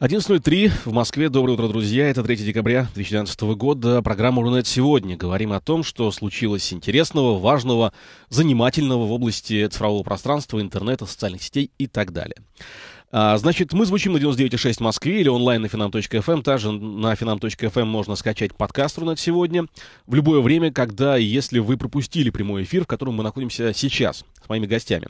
11.03 в Москве. Доброе утро, друзья. Это 3 декабря 2012 года. Программа «Рунет сегодня». Говорим о том, что случилось интересного, важного, занимательного в области цифрового пространства, интернета, социальных сетей и так далее. А, значит, мы звучим на 99.6 в Москве или онлайн на finam.fm. Эм. Также на finam.fm эм можно скачать подкаст «Рунет сегодня» в любое время, когда и если вы пропустили прямой эфир, в котором мы находимся сейчас с моими гостями.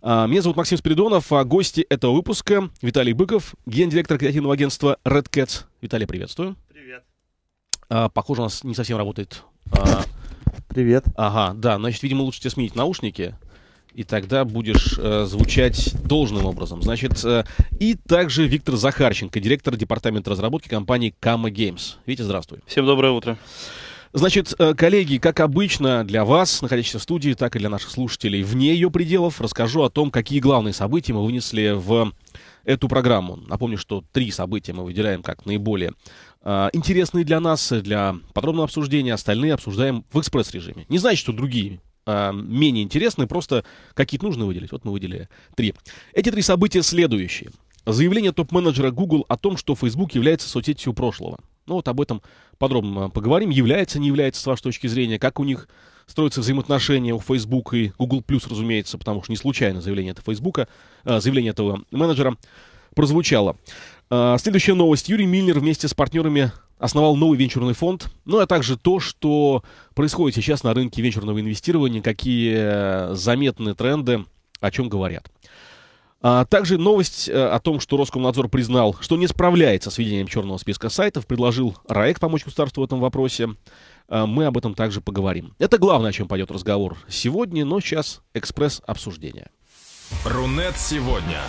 А, меня зовут Максим Спиридонов, а гости этого выпуска Виталий Быков, гендиректор креативного агентства Red Cats. Виталий, приветствую. Привет. А, похоже, у нас не совсем работает. А... Привет. Ага, да, значит, видимо, лучше тебе сменить наушники и тогда будешь э, звучать должным образом. Значит, э, и также Виктор Захарченко, директор департамента разработки компании Kama Games. Витя, здравствуй. Всем доброе утро. Значит, э, коллеги, как обычно, для вас, находящихся в студии, так и для наших слушателей вне ее пределов, расскажу о том, какие главные события мы вынесли в эту программу. Напомню, что три события мы выделяем как наиболее э, интересные для нас, для подробного обсуждения, остальные обсуждаем в экспресс-режиме. Не значит, что другие э, менее интересны, просто какие-то нужно выделить. Вот мы выделили три. Эти три события следующие. Заявление топ-менеджера Google о том, что Facebook является соцсетью прошлого. Ну вот об этом подробно поговорим. Является, не является с вашей точки зрения, как у них строятся взаимоотношения у Facebook и Google+, Plus, разумеется, потому что не случайно заявление этого Facebook, заявление этого менеджера прозвучало. Э, следующая новость. Юрий Миллер вместе с партнерами основал новый венчурный фонд, ну а также то, что происходит сейчас на рынке венчурного инвестирования, какие э, заметные тренды, о чем говорят. А также новость э, о том, что Роскомнадзор признал, что не справляется с ведением черного списка сайтов, предложил РАЭК помочь государству в этом вопросе. Э, мы об этом также поговорим. Это главное, о чем пойдет разговор сегодня, но сейчас экспресс обсуждение. Рунет сегодня.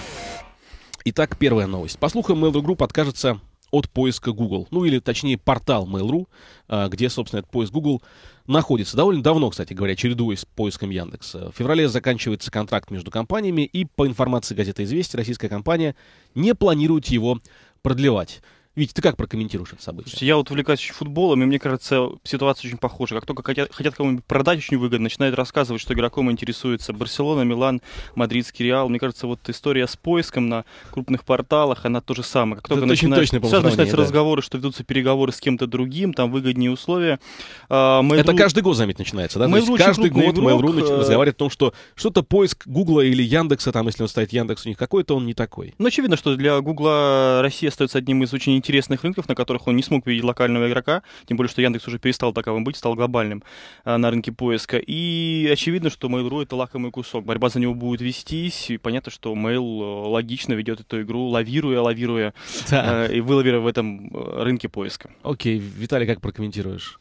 Итак, первая новость. По слухам, Mail.ru подкажется от поиска Google. Ну или, точнее, портал Mail.ru, а, где, собственно, этот поиск Google находится. Довольно давно, кстати говоря, чередуя с поиском Яндекса. В феврале заканчивается контракт между компаниями, и, по информации газеты «Известия», российская компания не планирует его продлевать. Ведь ты как прокомментируешь это событие? Слушайте, я вот увлекаюсь очень футболом, и мне кажется, ситуация очень похожа. Как только хотят, хотят кому-нибудь продать очень выгодно, начинают рассказывать, что игроком интересуется Барселона, Милан, Мадридский Реал. Мне кажется, вот история с поиском на крупных порталах, она то же самое. Как только это начинает, точно, сразу начинаются да. разговоры, что ведутся переговоры с кем-то другим, там выгоднее условия. А, Mail.ru... Это каждый год, заметь, начинается, да? Mail.ru То есть каждый год игрок... Mail.ru э, разговаривает о том, что что-то поиск Гугла или Яндекса, там, если он ставит Яндекс у них какой-то, он не такой. Ну, очевидно, что для Гугла Россия остается одним из очень интересных интересных рынков, на которых он не смог видеть локального игрока, тем более, что Яндекс уже перестал таковым быть, стал глобальным а, на рынке поиска. И очевидно, что Mail.ru — это лакомый кусок. Борьба за него будет вестись, и понятно, что Mail э, логично ведет эту игру, лавируя, лавируя, да. э, и вылавируя в этом э, рынке поиска. Окей, Виталий, как прокомментируешь?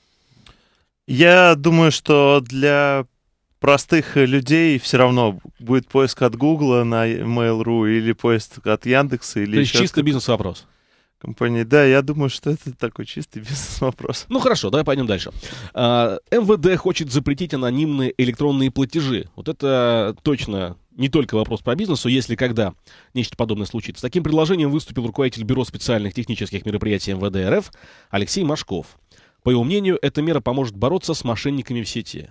Я думаю, что для простых людей все равно будет поиск от Google на Mail.ru или поиск от Яндекса. Или То есть чисто бизнес-вопрос? компании. Да, я думаю, что это такой чистый бизнес-вопрос. Ну хорошо, давай пойдем дальше. А, МВД хочет запретить анонимные электронные платежи. Вот это точно не только вопрос по бизнесу, если когда нечто подобное случится. С таким предложением выступил руководитель Бюро специальных технических мероприятий МВД РФ Алексей Машков. По его мнению, эта мера поможет бороться с мошенниками в сети.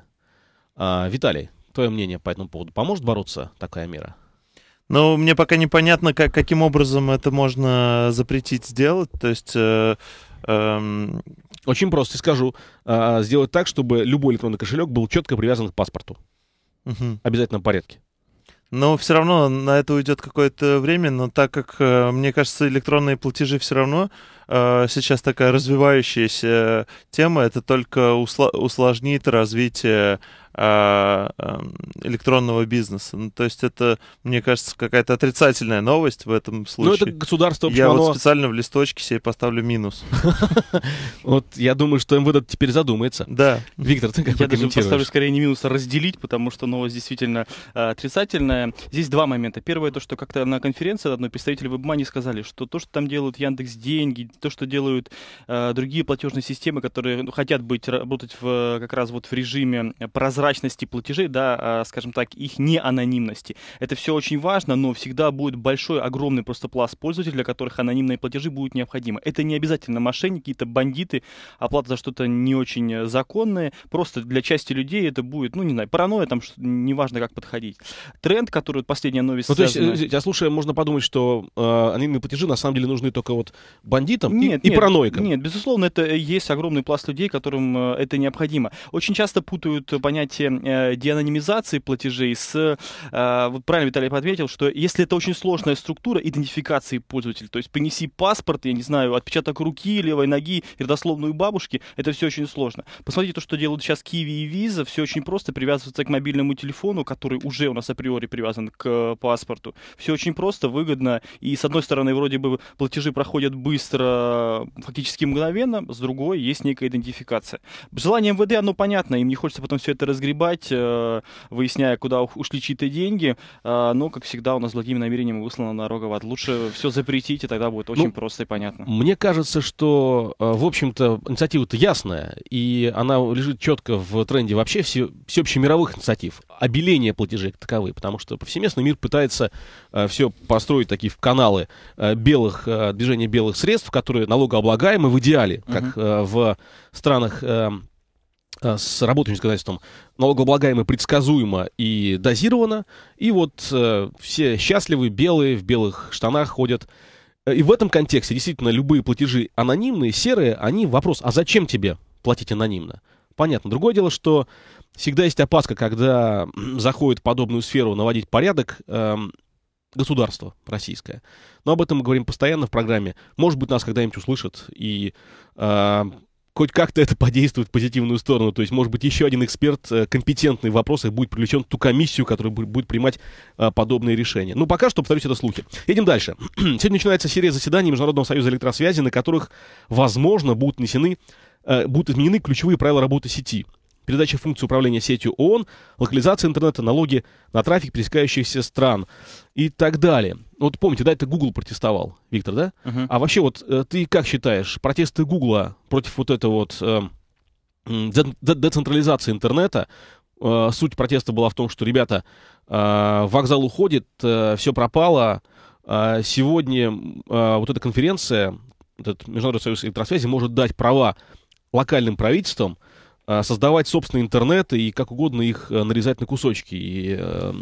А, Виталий, твое мнение по этому поводу? Поможет бороться такая мера? Но мне пока непонятно, как, каким образом это можно запретить сделать. То есть... Э, э, Очень просто скажу. Э, сделать так, чтобы любой электронный кошелек был четко привязан к паспорту. Угу. Обязательно в порядке. Но все равно на это уйдет какое-то время, но так как, э, мне кажется, электронные платежи все равно э, сейчас такая развивающаяся тема, это только усложнит развитие а, эм, электронного бизнеса. Ну, то есть это, мне кажется, какая-то отрицательная новость в этом случае. Ну, это государство... Я оно... вот специально в листочке себе поставлю минус. Вот я думаю, что МВД теперь задумается. Да. Виктор, ты как Я даже поставлю скорее не минус, а разделить, потому что новость действительно э, отрицательная. Здесь два момента. Первое, то, что как-то на конференции одной представители WebMoney сказали, что то, что там делают Яндекс Деньги, то, что делают э, другие платежные системы, которые ну, хотят быть работать в, э, как раз вот в режиме прозрачности, прозрачности платежей, да, а, скажем так, их неанонимности. Это все очень важно, но всегда будет большой, огромный просто пласт пользователей, для которых анонимные платежи будут необходимы. Это не обязательно мошенники, это бандиты, оплата за что-то не очень э, законное. Просто для части людей это будет, ну, не знаю, паранойя, там, что неважно, как подходить. Тренд, который последняя новость... Ну, то есть, э, я слушаю, можно подумать, что э, анонимные платежи на самом деле нужны только вот бандитам нет, и, нет, и параноикам. Нет, безусловно, это есть огромный пласт людей, которым э, это необходимо. Очень часто путают понятие эти э, деанонимизации платежей с... Э, вот правильно Виталий подметил, что если это очень сложная структура идентификации пользователя, то есть принеси паспорт, я не знаю, отпечаток руки, левой ноги, родословную бабушки, это все очень сложно. Посмотрите то, что делают сейчас Киви и Виза, все очень просто, привязываться к мобильному телефону, который уже у нас априори привязан к паспорту. Все очень просто, выгодно, и с одной стороны, вроде бы платежи проходят быстро, фактически мгновенно, с другой есть некая идентификация. Желание МВД, оно понятно, им не хочется потом все это раз разгребать, э, выясняя, куда ушли чьи-то деньги. Э, но, как всегда, у нас благими намерениями выслано на в Лучше все запретить, и тогда будет очень ну, просто и понятно. Мне кажется, что, э, в общем-то, инициатива-то ясная, и она лежит четко в тренде вообще все, мировых инициатив. Обеление платежей как таковые, потому что повсеместно мир пытается все построить такие в каналы белых, движения белых средств, которые налогооблагаемы в идеале, как угу. в странах эм, Э, с работающим законодательством налогооблагаемо предсказуемо и дозировано. И вот э, все счастливы, белые, в белых штанах ходят. Э, и в этом контексте действительно любые платежи анонимные, серые, они вопрос, а зачем тебе платить анонимно? Понятно. Другое дело, что всегда есть опаска, когда заходит в подобную сферу наводить порядок э, государство российское. Но об этом мы говорим постоянно в программе. Может быть, нас когда-нибудь услышат и э, хоть как-то это подействует в позитивную сторону. То есть, может быть, еще один эксперт, э, компетентный в вопросах, будет привлечен в ту комиссию, которая будет принимать э, подобные решения. Ну, пока что, повторюсь, это слухи. Едем дальше. Сегодня начинается серия заседаний Международного союза электросвязи, на которых, возможно, будут внесены э, будут изменены ключевые правила работы сети передача функций управления сетью ООН, локализация интернета, налоги на трафик пересекающихся стран и так далее. Вот помните, да, это Google протестовал, Виктор, да? Uh-huh. А вообще вот э, ты как считаешь, протесты Google против вот этого вот э, децентрализации интернета, э, суть протеста была в том, что, ребята, э, вокзал уходит, э, все пропало, э, сегодня э, вот эта конференция, этот Международный союз электросвязи может дать права локальным правительствам, Э, создавать собственный интернет и как угодно их э, нарезать на кусочки и э,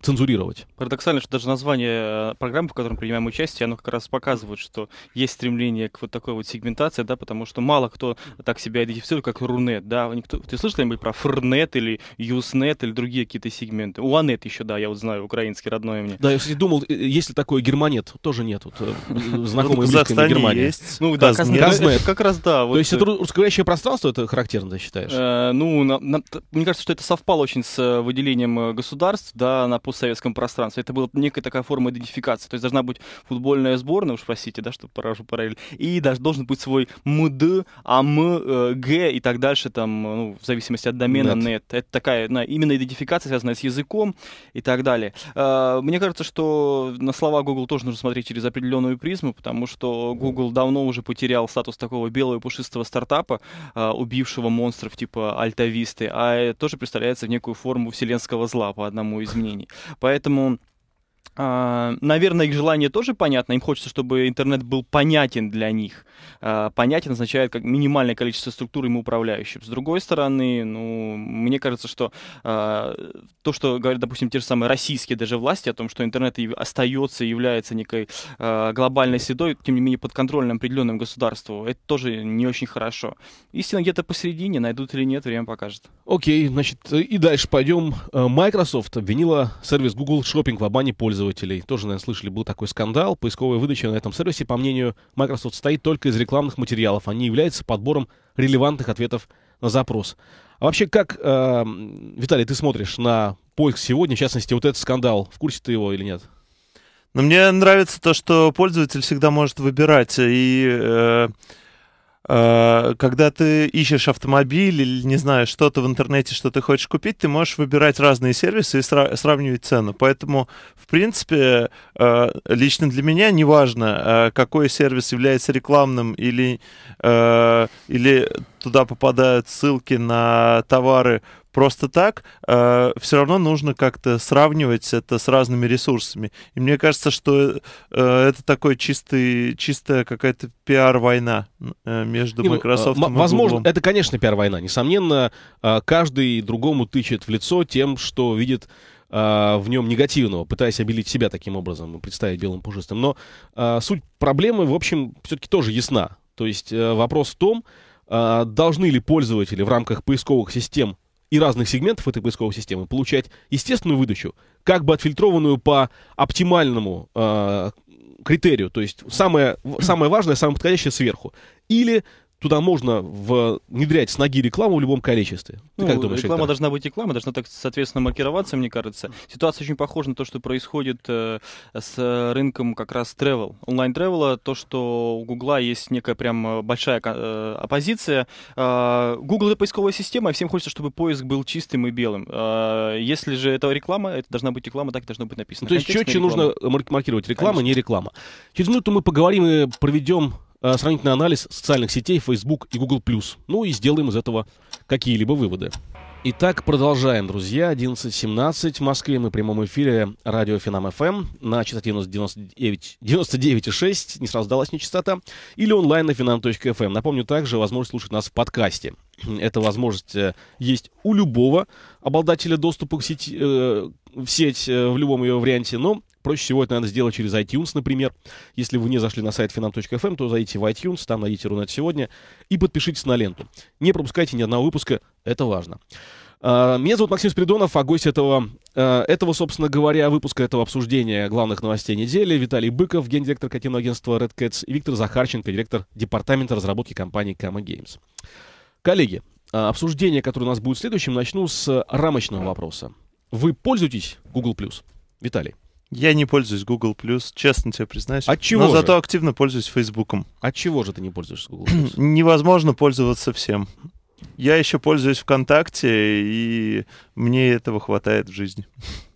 цензурировать. Парадоксально, что даже название э, программы, в которой мы принимаем участие, оно как раз показывает, что есть стремление к вот такой вот сегментации, да, потому что мало кто так себя идентифицирует, как Рунет, да. Никто... Ты слышал нибудь про Фрнет или Юснет или другие какие-то сегменты? Уанет еще, да, я вот знаю, украинский родной мне. Да, я, кстати, думал, есть ли такое Германет? Тоже нет. Вот, знакомые ну, близкие Германии. Есть. Ну да, Казнет. Как раз, да. То есть это русскоговорящее пространство, это характерно, считаешь? Э, ну, на, на, мне кажется, что это совпало очень с э, выделением э, государств да, на постсоветском пространстве. Это была некая такая форма идентификации. То есть должна быть футбольная сборная, уж простите, да, чтобы поражу параллель, и даже должен быть свой МД, АМ, э, Г и так дальше, там, ну, в зависимости от домена, нет. нет. Это такая на, именно идентификация, связанная с языком и так далее. Э, мне кажется, что на слова Google тоже нужно смотреть через определенную призму, потому что Google давно уже потерял статус такого белого пушистого стартапа, э, убившего монстра монстров типа Альтависты, а э, тоже представляется в некую форму вселенского зла по одному из мнений. Поэтому а, наверное, их желание тоже понятно. Им хочется, чтобы интернет был понятен для них. А, понятен означает как минимальное количество структур ему управляющих. С другой стороны, ну, мне кажется, что а, то, что говорят, допустим, те же самые российские даже власти о том, что интернет остается и является некой глобальной седой тем не менее подконтрольным определенным государству, это тоже не очень хорошо. Истина где-то посередине, найдут или нет, время покажет. Окей, okay, значит, и дальше пойдем. Э, Microsoft обвинила сервис Google Shopping в обмане пользователей пользователей. Тоже, наверное, слышали, был такой скандал. Поисковая выдача на этом сервисе, по мнению Microsoft, состоит только из рекламных материалов. Они являются подбором релевантных ответов на запрос. А вообще, как, э, Виталий, ты смотришь на поиск сегодня, в частности, вот этот скандал? В курсе ты его или нет? Но ну, мне нравится то, что пользователь всегда может выбирать и э, Э, когда ты ищешь автомобиль или, не знаю, что-то в интернете, что ты хочешь купить, ты можешь выбирать разные сервисы и сравнивать цену. Поэтому, в принципе, э, лично для меня неважно, э, какой сервис является рекламным или, или туда попадают ссылки на товары просто так, э, все равно нужно как-то сравнивать это с разными ресурсами. И мне кажется, что э, это такой чистый, чистая какая-то пиар-война э, между не, ну, Microsoft ну, и Возможно, это, конечно, пиар-война. Несомненно, э, каждый другому тычет в лицо тем, что видит э, в нем негативного, пытаясь обелить себя таким образом и представить белым пушистым. Но э, суть проблемы, в общем, все-таки тоже ясна. То есть э, вопрос в том, э, должны ли пользователи в рамках поисковых систем и разных сегментов этой поисковой системы получать естественную выдачу, как бы отфильтрованную по оптимальному э, критерию, то есть самое, самое важное, самое подходящее сверху. Или туда можно внедрять с ноги рекламу в любом количестве. Ты ну, как думаешь, реклама Виктор? должна быть реклама, должна так, соответственно, маркироваться, мне кажется. Ситуация очень похожа на то, что происходит э, с рынком как раз travel, онлайн тревела, то, что у Гугла есть некая прям э, большая э, оппозиция. Э, Google это поисковая система, и всем хочется, чтобы поиск был чистым и белым. Э, если же это реклама, это должна быть реклама, так и должно быть написано. Ну, то есть четче реклама. нужно маркировать реклама, Конечно. не реклама. Через минуту мы поговорим и проведем Э, сравнительный анализ социальных сетей Facebook и Google+. Ну и сделаем из этого какие-либо выводы. Итак, продолжаем, друзья. 11.17 в Москве. Мы в прямом эфире радио Финам ФМ эм. на частоте 99,6. 99 не сразу далась мне частота. Или онлайн на finam.fm. Эм. Напомню также возможность слушать нас в подкасте. Эта возможность э, есть у любого обладателя доступа к сети, э, в сеть э, в любом ее варианте. Но Проще всего это надо сделать через iTunes, например. Если вы не зашли на сайт finam.fm, эм, то зайдите в iTunes, там найдите Рунет сегодня и подпишитесь на ленту. Не пропускайте ни одного выпуска, это важно. А, меня зовут Максим Спиридонов, а гость этого, а, этого, собственно говоря, выпуска, этого обсуждения главных новостей недели Виталий Быков, гендиректор креативного агентства Red Cats, и Виктор Захарченко, директор департамента разработки компании Kama Games. Коллеги, а, обсуждение, которое у нас будет следующим, начну с рамочного вопроса. Вы пользуетесь Google+. Виталий. Я не пользуюсь Google+, Plus, честно тебе признаюсь. А От чего Но же? зато активно пользуюсь Фейсбуком. От а чего же ты не пользуешься Google+. Plus? Невозможно пользоваться всем. Я еще пользуюсь ВКонтакте, и мне этого хватает в жизни.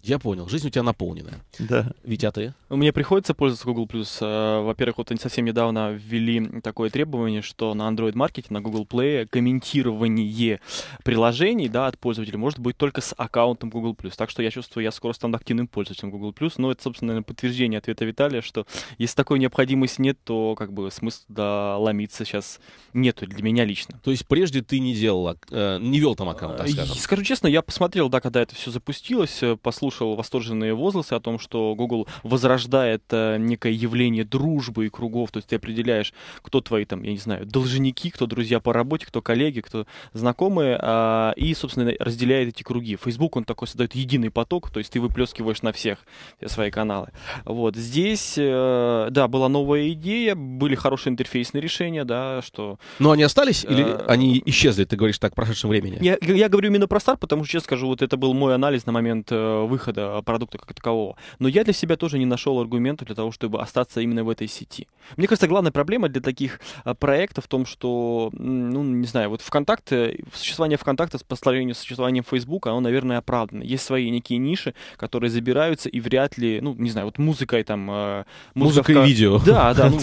Я понял. Жизнь у тебя наполненная. Да. Витя, а ты? Мне приходится пользоваться Google+. Э, во-первых, вот они совсем недавно ввели такое требование, что на Android Market, на Google Play комментирование приложений да, от пользователя может быть только с аккаунтом Google+. Так что я чувствую, я скоро стану активным пользователем Google+. Но это, собственно, наверное, подтверждение ответа Виталия, что если такой необходимости нет, то как бы смысла ломиться сейчас нету для меня лично. То есть прежде ты не делал, э, не вел там аккаунт, так э, скажем? Скажу честно, я посмотрел, да, когда это все запустилось, послушал слушал восторженные возгласы о том, что Google возрождает э, некое явление дружбы и кругов, то есть ты определяешь, кто твои там, я не знаю, должники, кто друзья по работе, кто коллеги, кто знакомые, а, и, собственно, разделяет эти круги. Facebook, он такой создает единый поток, то есть ты выплескиваешь на всех э, свои каналы. Вот, здесь, э, да, была новая идея, были хорошие интерфейсные решения, да, что... Но они остались или они исчезли, ты говоришь так, в прошедшем времени? Я, я говорю именно про старт, потому что, честно скажу, вот это был мой анализ на момент выхода выхода а, продукта как такового. Но я для себя тоже не нашел аргументов для того, чтобы остаться именно в этой сети. Мне кажется, главная проблема для таких а, проектов в том, что, ну, не знаю, вот ВКонтакте, существование ВКонтакта по сравнению с существованием Фейсбука, оно, наверное, оправдано. Есть свои некие ниши, которые забираются, и вряд ли, ну, не знаю, вот музыка и там... А, музыка, музыка и видео. Да, да. Ну,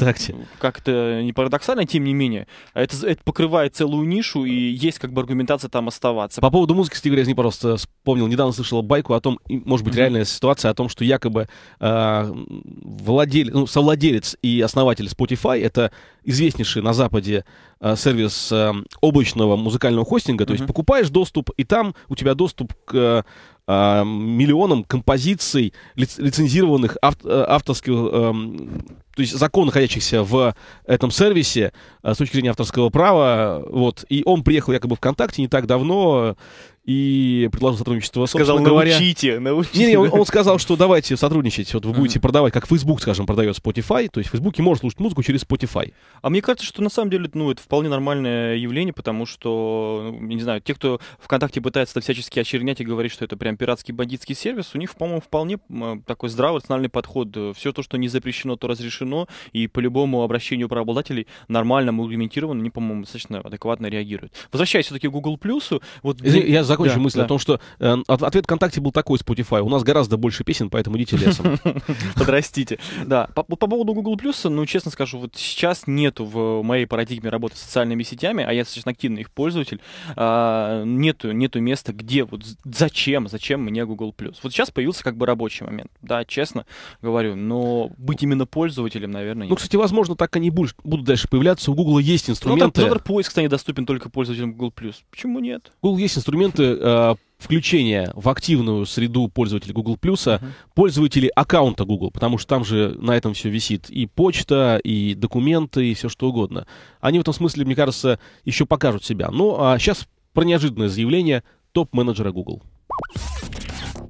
как-то не парадоксально, тем не менее. Это, это покрывает целую нишу, и есть как бы аргументация там оставаться. По поводу музыки, Игорь, я не просто вспомнил. Недавно слышал байку о том, может быть, реальная ситуация о том, что якобы э, а, владелец, ну, совладелец и основатель Spotify это известнейший на Западе э, сервис э, облачного музыкального хостинга. То есть покупаешь доступ, и там у тебя доступ к э, миллионам композиций лицензированных ав, э, авторских, э, то есть закон находящихся в этом сервисе э, с точки зрения авторского права, вот, и он приехал якобы ВКонтакте не так давно, и предложил сотрудничество. Сказал, говоря, научите, научите. Не, не, он, он сказал, что давайте сотрудничать, вот вы будете mm-hmm. продавать, как Facebook, скажем, продает Spotify, то есть в Фейсбуке можно слушать музыку через Spotify. А мне кажется, что на самом деле, ну, это вполне нормальное явление, потому что, ну, не знаю, те, кто ВКонтакте пытается всячески очернять и говорить, что это прям пиратский бандитский сервис, у них, по-моему, вполне такой здравый рациональный подход. Все то, что не запрещено, то разрешено, и по любому обращению правообладателей нормально, аргументированно, они, по-моему, достаточно адекватно реагируют. Возвращаясь все-таки к Google+, вот... Я, за закончу да, мысль да. о том, что э, ответ ВКонтакте был такой Spotify. У нас гораздо больше песен, поэтому идите лесом. Подрастите. Да. По, поводу Google Plus, ну, честно скажу, вот сейчас нету в моей парадигме работы с социальными сетями, а я достаточно активный их пользователь, а, нету, нету места, где вот зачем, зачем мне Google Plus. Вот сейчас появился как бы рабочий момент. Да, честно говорю, но быть именно пользователем, наверное, ну, нет. Ну, кстати, возможно, так они будут, будут дальше появляться. У Google есть инструменты. Ну, там, поиск, кстати, доступен только пользователям Google Plus. Почему нет? Google есть инструменты Э, включение в активную среду пользователей Google Plus, uh-huh. пользователей аккаунта Google, потому что там же на этом все висит и почта, и документы, и все что угодно. Они в этом смысле, мне кажется, еще покажут себя. Ну, а сейчас про неожиданное заявление топ-менеджера Google.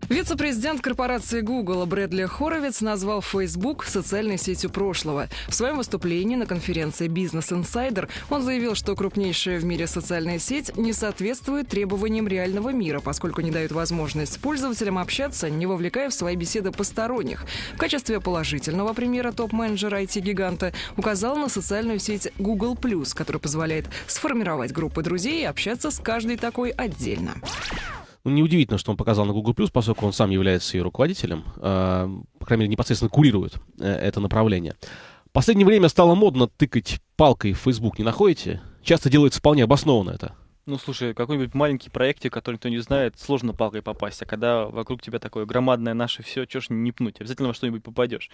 Вице-президент корпорации Google Брэдли Хоровиц назвал Facebook социальной сетью прошлого. В своем выступлении на конференции Business Insider он заявил, что крупнейшая в мире социальная сеть не соответствует требованиям реального мира, поскольку не дает возможность пользователям общаться, не вовлекая в свои беседы посторонних. В качестве положительного примера топ-менеджер IT-гиганта указал на социальную сеть Google+, которая позволяет сформировать группы друзей и общаться с каждой такой отдельно. Ну, неудивительно, что он показал на Google+, поскольку он сам является ее руководителем, э, по крайней мере, непосредственно курирует э, это направление. В последнее время стало модно тыкать палкой в Facebook, не находите? Часто делается вполне обоснованно это. Ну, слушай, какой-нибудь маленький проектик, который никто не знает, сложно палкой попасть. А когда вокруг тебя такое громадное наше все, чё ж не пнуть? Обязательно во что-нибудь попадешь.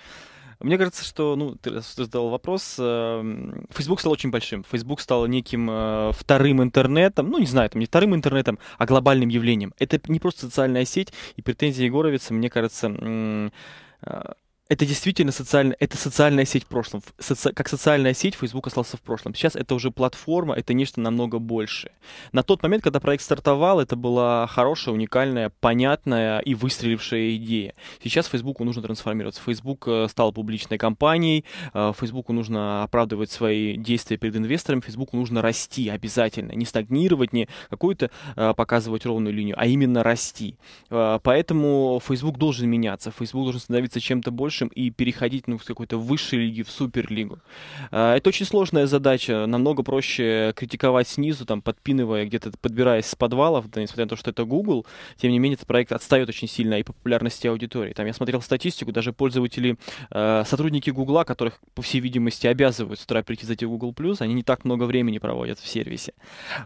Мне кажется, что, ну, ты, задал вопрос, эм, Facebook стал очень большим. Facebook стал неким э, вторым интернетом, ну, не знаю, там не вторым интернетом, а глобальным явлением. Это не просто социальная сеть, и претензии Егоровица, мне кажется, э, это действительно социально, это социальная сеть в прошлом. Соци, как социальная сеть Facebook остался в прошлом. Сейчас это уже платформа, это нечто намного большее. На тот момент, когда проект стартовал, это была хорошая, уникальная, понятная и выстрелившая идея. Сейчас Facebooku нужно трансформироваться. Facebook э, стал публичной компанией, Facebooku э, нужно оправдывать свои действия перед инвесторами, Facebooku нужно расти обязательно, не стагнировать, не какую-то э, показывать ровную линию, а именно расти. Поэтому Facebook должен меняться, Facebook должен становиться чем-то больше большим и переходить ну, в какой-то высшей лиги в суперлигу. А, это очень сложная задача, намного проще критиковать снизу, там, подпинывая, где-то подбираясь с подвалов, да, несмотря на то, что это Google, тем не менее этот проект отстает очень сильно и популярности аудитории. Там я смотрел статистику, даже пользователи, а, сотрудники Google, которых, по всей видимости, обязывают с утра прийти зайти в Google+, Plus они не так много времени проводят в сервисе.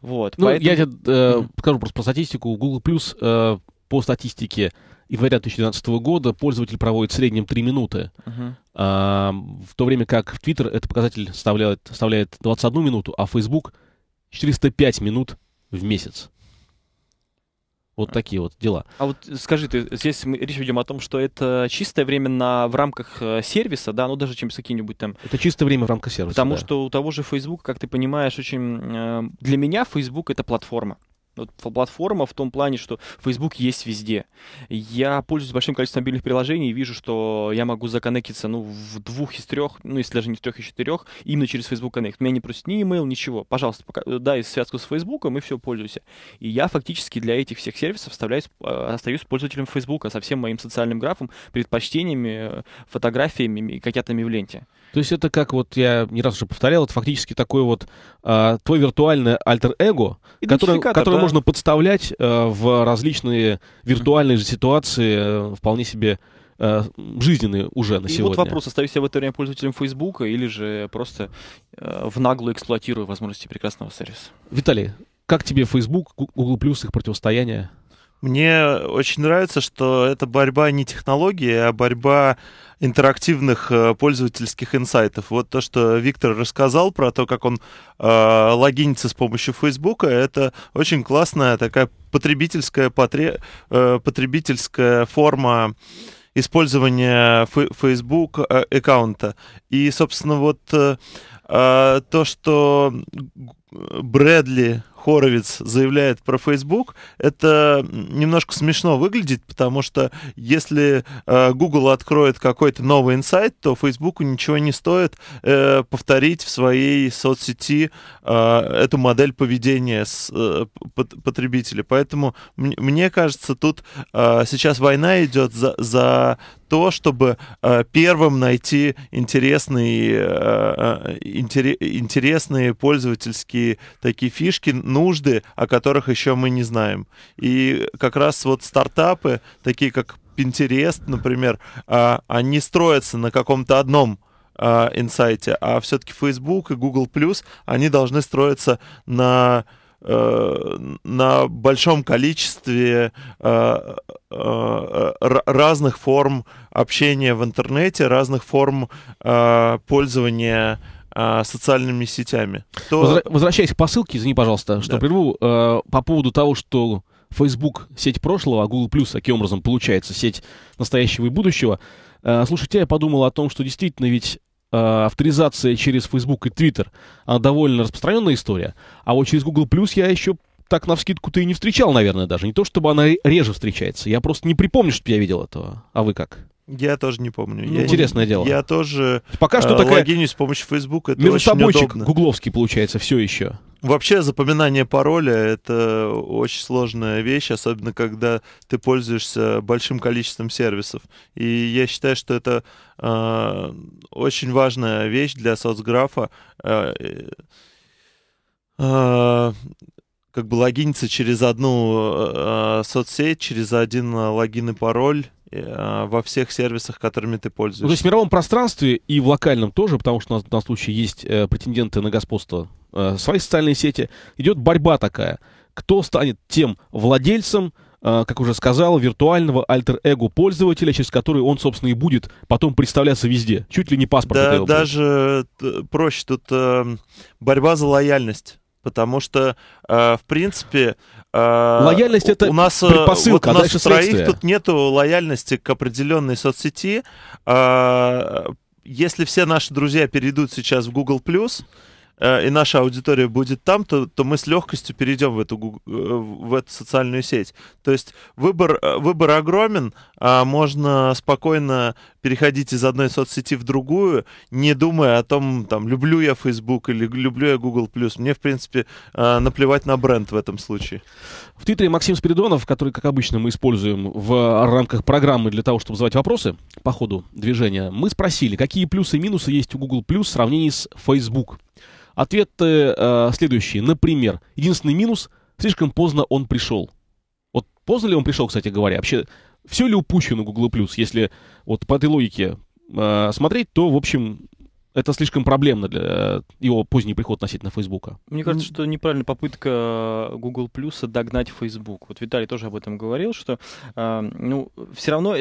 Вот, ну, поэтому... я тебе э, скажу просто про статистику. Google+, э, по статистике, января 2012 года пользователь проводит в среднем 3 минуты, uh-huh. а, в то время как в Твиттер этот показатель составляет, составляет 21 минуту, а Facebook 405 минут в месяц. Вот такие вот дела. А вот скажи, ты, здесь мы речь идем о том, что это чистое время на, в рамках э, сервиса, да, ну даже чем какие-нибудь там... Это чистое время в рамках сервиса, Потому да. что у того же Facebook, как ты понимаешь, очень... Э, для меня Facebook — это платформа. Вот платформа в том плане, что Facebook есть везде. Я пользуюсь большим количеством мобильных приложений и вижу, что я могу законнектиться ну, в двух из трех, ну, если даже не в трех, из четырех, именно через Facebook Connect. Меня не просит ни email, ничего. Пожалуйста, пока, дай связку с Facebook, и все, пользуйся. И я фактически для этих всех сервисов оставляюсь, а, остаюсь пользователем Facebook а, со всем моим социальным графом, предпочтениями, э, фотографиями и котятами в ленте. То есть это как вот я не раз уже повторял, это фактически такой вот а, твой виртуальный альтер-эго, который, который да можно подставлять э, в различные виртуальные же ситуации э, вполне себе э, жизненные уже на и сегодня. И вот вопрос, остаюсь я в это время пользователем Фейсбука или же просто э, в наглую эксплуатирую возможности прекрасного сервиса. Виталий, как тебе Facebook, Google+, их противостояние? Мне очень нравится, что это борьба не технологии, а борьба интерактивных э, пользовательских инсайтов. Вот то, что Виктор рассказал про то, как он э, логинится с помощью Фейсбука, это очень классная такая потребительская, потре, э, потребительская форма использования Facebook э, аккаунта. И, собственно, вот э, э то, что Брэдли Хоровиц заявляет про Facebook, это немножко смешно выглядит, потому что если э, Google откроет какой-то новый инсайт, то Facebook ничего не стоит э, повторить в своей соцсети э, эту модель поведения с, потребителя. Поэтому мне кажется, тут сейчас война идет за, за то, чтобы э, первым найти интересные, э, э, интересные пользовательские такие фишки, нужды, о которых еще мы не знаем. И как раз вот стартапы, такие как Pinterest, например, они строятся на каком-то одном инсайте, а все-таки Facebook и Google+, они должны строиться на Э, на большом количестве э, э, разных форм общения в интернете, разных форм пользования социальными сетями. То... Возвращаясь к посылке, извини, пожалуйста, что да. прерву, по поводу того, что Facebook — сеть прошлого, а Google Plus, таким образом, получается, сеть настоящего и будущего. Слушайте, я подумал о том, что действительно ведь Э, авторизация через Facebook и Twitter, она довольно распространенная история. А вот через Google Plus я еще так на навскидку-то и не встречал, наверное, даже. Не то, чтобы она реже встречается. Я просто не припомню, что я видел этого. А вы как? Я тоже не помню. Ну, я, интересное дело. Я тоже Пока что э, такая... логинюсь с помощью Facebook. Это Между собойчик гугловский получается все еще. Вообще запоминание пароля — это очень сложная вещь, особенно когда ты пользуешься большим количеством сервисов. И я считаю, что это э, очень важная вещь для соцграфа. Э, э, как бы логиниться через одну э, э соцсеть, через один э, логин и пароль — Э, во всех сервисах, которыми ты пользуешься. Ну, то есть в мировом пространстве и в локальном тоже, потому что на на случай есть э, претенденты на господство э, свои социальные сети, идет борьба такая. Кто станет тем владельцем, э, как уже сказал, виртуального альтер-эго пользователя, через который он, собственно, и будет потом представляться везде. Чуть ли не паспорт. Да, даже э, проще тут э, борьба за лояльность. Потому что, э, в принципе, Э, Лояльность это у нас, э, предпосылка, вот у нас а троих тут нету лояльности к определенной соцсети. Э, если все наши друзья перейдут сейчас в Google+, Plus и наша аудитория будет там, то, то мы с легкостью перейдем в эту, в эту социальную сеть. То есть выбор, выбор огромен, а можно спокойно переходить из одной соцсети в другую, не думая о том, там, люблю я Facebook или люблю я Google+. Мне, в принципе, а, наплевать на бренд в этом случае. В Твиттере Максим Спиридонов, который, как обычно, мы используем в рамках программы для того, чтобы задавать вопросы по ходу движения, мы спросили, какие плюсы и минусы есть у Google+, в сравнении с Facebook. Ответы э, а, следующие. Например, единственный минус – слишком поздно он пришел. Вот поздно ли он пришел, кстати говоря? Вообще, все ли упущено Google+, Plus? если вот по этой логике э, смотреть, то, в общем, это слишком проблемно для э, его поздний приход относительно Фейсбука. Мне кажется, что неправильная попытка Google Plus догнать Facebook. Вот Виталий тоже об этом говорил, что э, ну, все равно,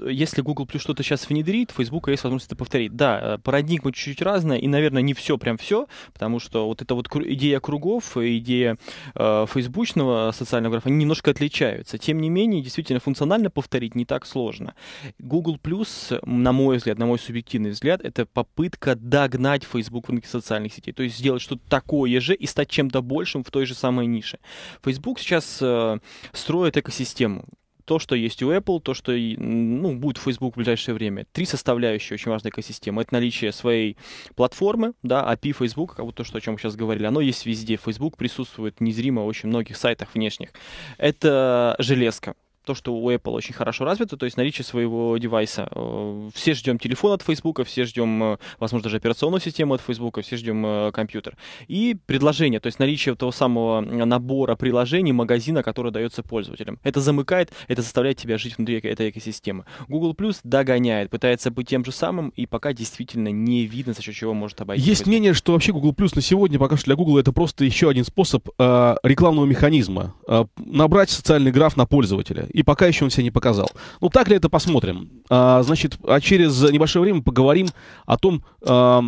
если Google Plus что-то сейчас внедрит, Facebook есть возможность это повторить. Да, э, парадигма чуть-чуть разная, и, наверное, не все прям все, потому что вот эта вот идея кругов, идея фейсбучного социального графа, они немножко отличаются. Тем не менее, действительно, функционально повторить не так сложно. Google Plus, на мой взгляд, на мой субъективный взгляд, это попытка догнать Facebook в рынке социальных сетей. То есть сделать что-то такое же и стать чем-то большим в той же самой нише. Facebook сейчас э, строит экосистему то, что есть у Apple, то, что ну, будет Facebook в ближайшее время. Три составляющие очень важной экосистемы. Это наличие своей платформы, да, API Facebook, как вот то, что, о чем мы сейчас говорили, оно есть везде. Facebook присутствует незримо в очень многих сайтах внешних. Это железка то, что у Apple очень хорошо развито, то есть наличие своего девайса. Э, все ждем телефон от Facebook, все ждем, э, возможно, даже операционную систему от Facebook, все ждем э, компьютер. И предложение, то есть наличие того самого набора приложений, магазина, который дается пользователям. Это замыкает, это заставляет тебя жить внутри этой экосистемы. Google Plus догоняет, пытается быть тем же самым, и пока действительно не видно, за счет чего может обойтись. Есть мнение, что вообще Google Plus на сегодня пока что для Google это просто еще один способ рекламного механизма. набрать социальный граф на пользователя и пока еще он себя не показал. Ну, так ли это, посмотрим. А, значит, а через небольшое время поговорим о том, а,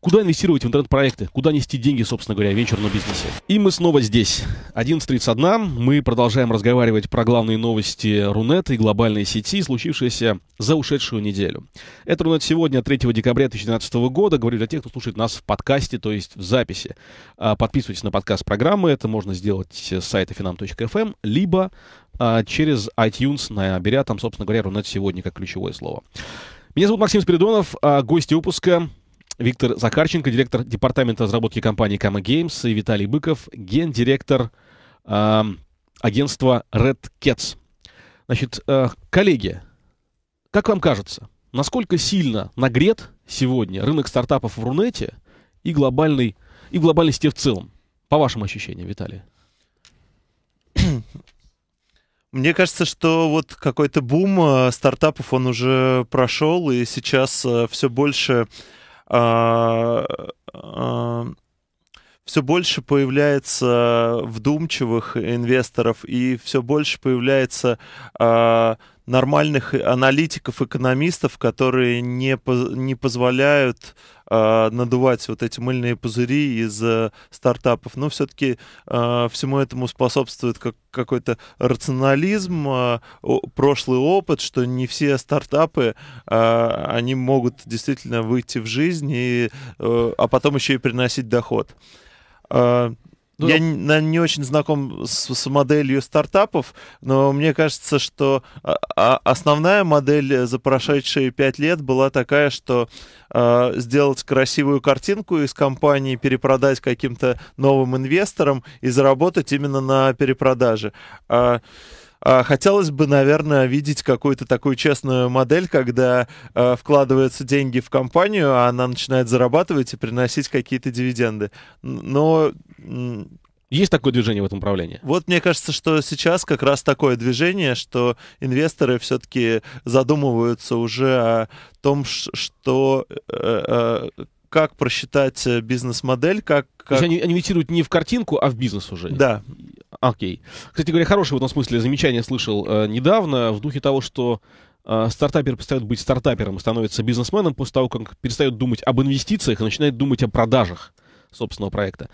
куда инвестировать в интернет-проекты, куда нести деньги, собственно говоря, в венчурном бизнесе. И мы снова здесь. 11.31. Мы продолжаем разговаривать про главные новости Рунета и глобальной сети, случившиеся за ушедшую неделю. Это Рунет сегодня, 3 декабря 2019 года. Говорю для тех, кто слушает нас в подкасте, то есть в записи. А, подписывайтесь на подкаст программы. Это можно сделать с сайта finam.fm, либо а, через iTunes, беря там, собственно говоря, Рунет сегодня как ключевое слово. Меня зовут Максим Спиридонов, а, гости выпуска Виктор Закарченко директор департамента разработки компании Kama Games, и Виталий Быков, гендиректор э, агентства Red Cats. Значит, э, коллеги, как вам кажется, насколько сильно нагрет сегодня рынок стартапов в Рунете и глобальный, и в глобальности в целом? По вашим ощущениям, Виталий. Мне кажется, что вот какой-то бум а, стартапов он уже прошел, и сейчас а, все больше а, а, все больше появляется вдумчивых инвесторов и все больше появляется а, нормальных аналитиков, экономистов, которые не, не позволяют Э, надувать вот эти мыльные пузыри из э, стартапов. Но все-таки э, всему этому способствует как, какой-то рационализм, прошлый опыт, что не все стартапы, они могут действительно выйти в жизнь, и, а потом еще и приносить доход. Ну, я ну, наверное, не очень знаком с, с моделью стартапов, но мне кажется, что а, а, основная модель за прошедшие пять лет была такая, что э, сделать красивую картинку из компании, перепродать каким-то новым инвесторам и заработать именно на перепродаже. Э, а, хотелось бы, наверное, видеть какую-то такую честную модель, когда а, вкладываются деньги в компанию, а она начинает зарабатывать и приносить какие-то дивиденды. Но есть такое движение в этом направлении? Вот мне кажется, что сейчас как раз такое движение, что инвесторы все-таки задумываются уже о том, что э, э, как просчитать э, бизнес-модель, как... как... То есть они инвестируют не в картинку, а в бизнес уже? Да. Окей. Okay. Кстати говоря, хорошее в этом смысле замечание слышал э, недавно в духе того, что э, стартапер перестает быть стартапером и становится бизнесменом после того, как перестает думать об инвестициях и начинает думать о продажах собственного проекта.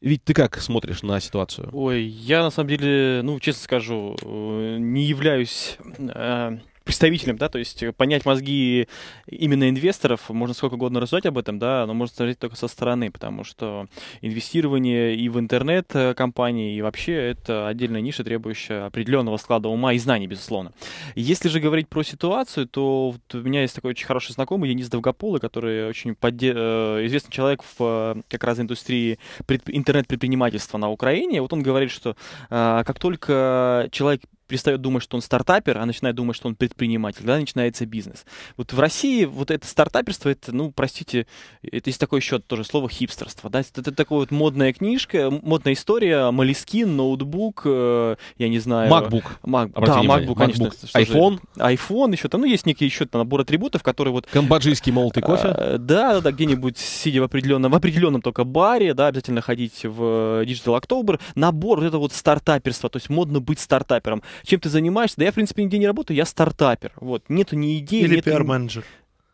Ведь ты как смотришь на ситуацию? Ой, я на самом деле, ну, честно скажу, э, не являюсь... Э представителям, да, то есть э, понять мозги именно инвесторов, можно сколько угодно рассуждать об этом, да, но можно смотреть только со стороны, потому что инвестирование и в интернет-компании, э, и вообще это отдельная ниша, требующая определенного склада ума и знаний, безусловно. Если же говорить про ситуацию, то вот у меня есть такой очень хороший знакомый, Денис Довгополый, который очень подде... Э, известный человек в как раз индустрии интернет-предпринимательства на Украине. Вот он говорит, что как только человек перестает думать, что он стартапер, а начинает думать, что он предприниматель, да, начинается бизнес. Вот в России вот это стартаперство, это, ну, простите, это есть такой еще тоже слово хипстерство, да, это, это такая вот модная книжка, модная история, молескин, ноутбук, э, я не знаю... MacBook. Мак... Да, внимание. MacBook, конечно. iPhone. Же, iPhone еще там, ну, есть некий еще там, набор атрибутов, которые вот... Камбоджийский молотый а, кофе. да, да, да, где-нибудь сидя в определенном, в определенном только баре, да, обязательно ходить в э, Digital October, набор вот этого вот стартаперство, то есть модно быть стартапером чем ты занимаешься. Да я, в принципе, нигде не работаю, я стартапер. Вот, нету ни идеи. Или нету... пиар-менеджер.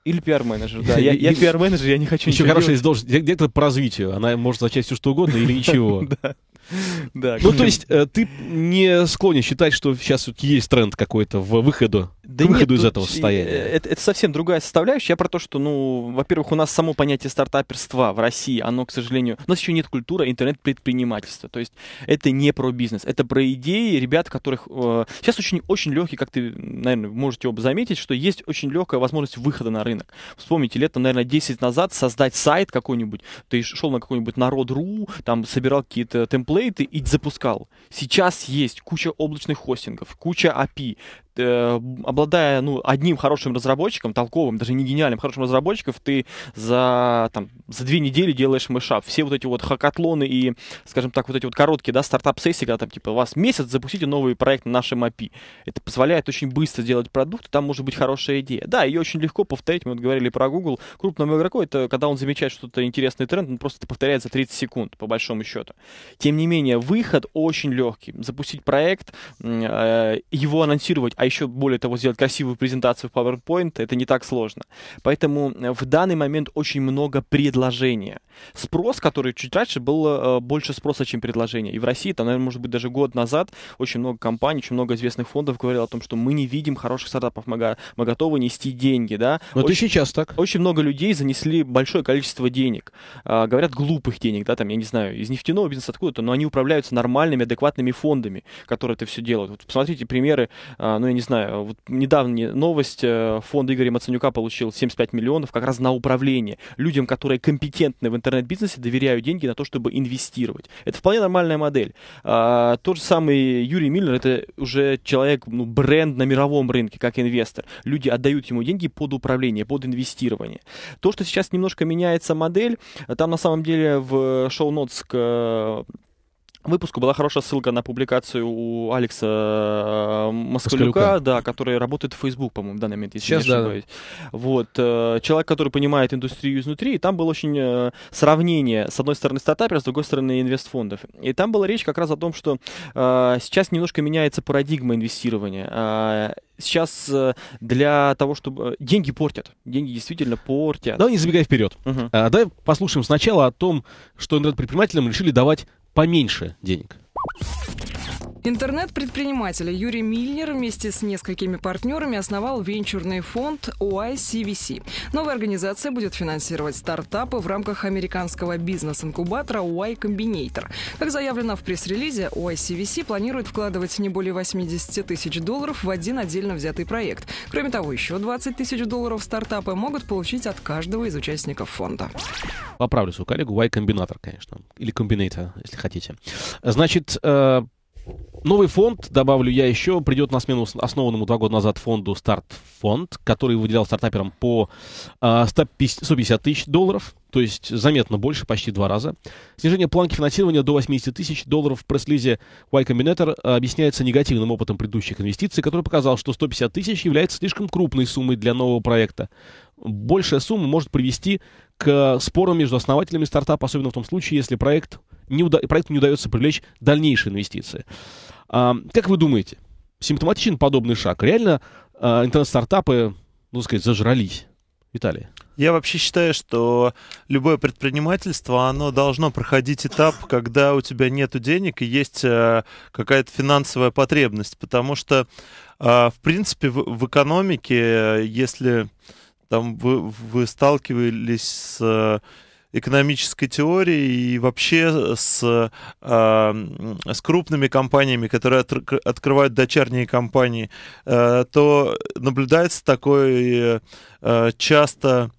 Или пиар-менеджер, да. Я, я пиар-менеджер, я не хочу Еще хорошо, если где-то по развитию, она может зачать все что угодно или ничего. Да. Ну, то есть, э, ты не склонен считать, что сейчас есть тренд какой-то в выходу да выходу нет, из этого состояния. Э, это, это совсем другая составляющая. Я про то, что, ну, во-первых, у нас само понятие стартаперства в России, оно, к сожалению, у нас еще нет культуры интернет-предпринимательства. То есть это не про бизнес, это про идеи ребят, которых э, сейчас очень, очень легкий, как ты, наверное, можете оба заметить, что есть очень легкая возможность выхода на рынок. Вспомните, лет, наверное, 10 назад создать сайт какой-нибудь, ты шел на какой-нибудь народ.ру, там собирал какие-то темплейты и запускал. Сейчас есть куча облачных хостингов, куча API, Э, обладая ну, одним хорошим разработчиком, толковым, даже не гениальным, хорошим разработчиком, ты за, там, за две недели делаешь мышап. Все вот эти вот хакатлоны и, скажем так, вот эти вот короткие да, стартап-сессии, когда там типа у вас месяц запустите новый проект на нашем API. Это позволяет очень быстро сделать продукт, и там может быть хорошая идея. Да, ее очень легко повторить, мы вот говорили про Google. Крупному игроку это когда он замечает что-то интересный тренд, он просто это повторяет за 30 секунд, по большому счету. Тем не менее, выход очень легкий. Запустить проект, э, его анонсировать а еще более того сделать красивую презентацию в PowerPoint, это не так сложно. Поэтому э, в данный момент очень много предложения. Спрос, который чуть раньше был э, больше спроса, чем предложения. И в России, там, наверное, может быть, даже год назад очень много компаний, очень много известных фондов говорило о том, что мы не видим хороших стартапов, мы, готовы нести деньги, да. Но очень, сейчас так. Очень много людей занесли большое количество денег. А, говорят, глупых денег, да, там, я не знаю, из нефтяного бизнеса откуда-то, но они управляются нормальными, адекватными фондами, которые это все делают. Вот посмотрите примеры, а, ну, я не знаю, вот недавняя новость, э, фонд Игоря Маценюка получил 75 миллионов как раз на управление. Людям, которые компетентны в интернет-бизнесе, доверяют деньги на то, чтобы инвестировать. Это вполне нормальная модель. А, тот же самый Юрий Миллер, это уже человек, ну, бренд на мировом рынке, как инвестор. Люди отдают ему деньги под управление, под инвестирование. То, что сейчас немножко меняется модель, там на самом деле в шоу-нотс к э, выпуску была хорошая ссылка на публикацию у Алекса э, Москалюка, да, который работает в Facebook, по-моему, в данный момент, если Сейчас, не ошибаюсь. Да. Вот. Э, человек, который понимает индустрию изнутри, и там было очень э, сравнение, с одной стороны, стартапера, с другой стороны, инвестфондов. И там была речь как раз о том, что сейчас немножко меняется парадигма инвестирования сейчас для того, чтобы... Деньги портят. Деньги действительно портят. Давай не забегай вперед. Угу. давай послушаем сначала о том, что интернет-предпринимателям решили давать поменьше денег. Интернет-предприниматель Юрий Мильнер вместе с несколькими партнерами основал венчурный фонд OICVC. А Новая организация будет финансировать стартапы в рамках американского бизнес-инкубатора OI Combinator. А как заявлено в пресс-релизе, OICVC а планирует вкладывать не более 80 тысяч долларов в один отдельно взятый проект. Кроме того, еще 20 тысяч долларов стартапы могут получить от каждого из участников фонда. Поправлю свою коллегу, Y-комбинатор, конечно, или Combinator, если хотите. Значит, э, Новый фонд, добавлю я еще, придет на смену основанному два года назад фонду «Старт-фонд», который выделял стартаперам по 150, а, 150 тысяч долларов, то есть заметно больше, почти два раза. Снижение планки финансирования до 80 тысяч долларов в пресс-лизе Y Combinator а, объясняется негативным опытом предыдущих инвестиций, который показал, что 150 тысяч является слишком крупной суммой для нового проекта. Большая сумма может привести к а, спорам между основателями стартапа, особенно в том случае, если проект не уда- проекту не удается привлечь дальнейшие инвестиции. А, как вы думаете, симптоматичен подобный шаг? Реально а, интернет-стартапы, ну, сказать, зажрались? Виталий. Я вообще считаю, что любое предпринимательство, оно должно проходить этап, когда у тебя нет денег и есть э, какая-то финансовая потребность. Потому что, а, в принципе, в экономике, если там вы, вы сталкивались с экономической теории и вообще с, а, с крупными компаниями, которые открывают дочерние компании, э, то наблюдается такой э, часто